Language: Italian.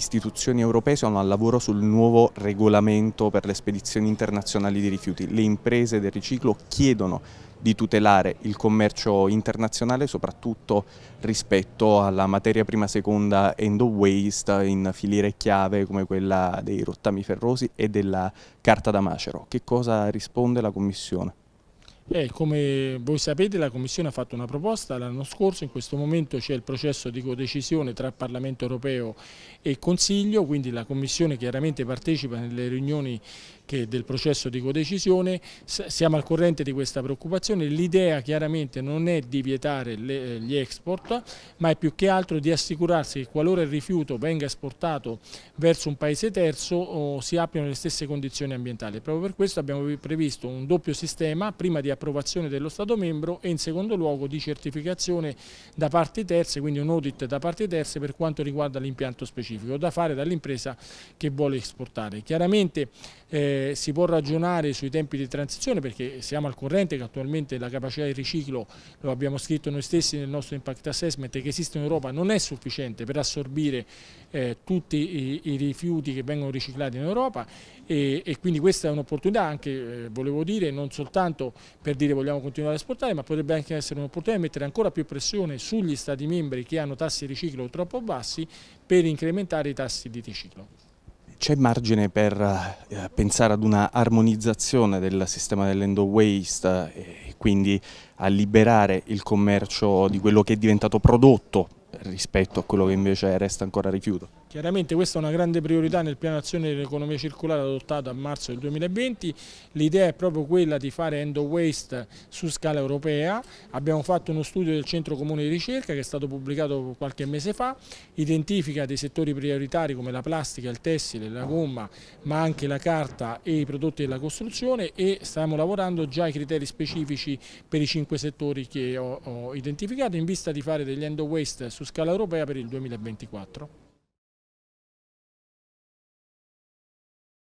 istituzioni europee sono al lavoro sul nuovo regolamento per le spedizioni internazionali di rifiuti. Le imprese del riciclo chiedono di tutelare il commercio internazionale soprattutto rispetto alla materia prima seconda end of waste in filiere chiave come quella dei rottami ferrosi e della carta da macero. Che cosa risponde la Commissione? Eh, come voi sapete la Commissione ha fatto una proposta l'anno scorso, in questo momento c'è il processo di codecisione tra Parlamento europeo e Consiglio, quindi la Commissione chiaramente partecipa nelle riunioni del processo di codecisione, siamo al corrente di questa preoccupazione, l'idea chiaramente non è di vietare le, eh, gli export, ma è più che altro di assicurarsi che qualora il rifiuto venga esportato verso un paese terzo oh, si aprino le stesse condizioni ambientali. Proprio per questo abbiamo previsto un doppio sistema prima di applicare approvazione dello Stato membro e in secondo luogo di certificazione da parte terze, quindi un audit da parte terze per quanto riguarda l'impianto specifico da fare dall'impresa che vuole esportare. Chiaramente eh, si può ragionare sui tempi di transizione perché siamo al corrente che attualmente la capacità di riciclo, lo abbiamo scritto noi stessi nel nostro impact assessment, che esiste in Europa non è sufficiente per assorbire eh, tutti i, i, rifiuti che vengono riciclati in Europa e, e quindi questa è un'opportunità anche, eh, volevo dire, non soltanto per per dire vogliamo continuare a esportare, ma potrebbe anche essere un'opportunità di mettere ancora più pressione sugli Stati membri che hanno tassi di riciclo troppo bassi per incrementare i tassi di riciclo. C'è margine per eh, pensare ad una armonizzazione del sistema dell'endo waste eh, e quindi a liberare il commercio di quello che è diventato prodotto rispetto a quello che invece resta ancora rifiuto? Chiaramente questa è una grande priorità nel piano d'azione dell'economia circolare adottato a marzo del 2020, l'idea è proprio quella di fare end of waste su scala europea, abbiamo fatto uno studio del Centro Comune di Ricerca che è stato pubblicato qualche mese fa, identifica dei settori prioritari come la plastica, il tessile, la gomma, ma anche la carta e i prodotti della costruzione e stiamo lavorando già ai criteri specifici per i cinque settori che ho, ho identificato in vista di fare degli end of waste su scala europea per il 2024.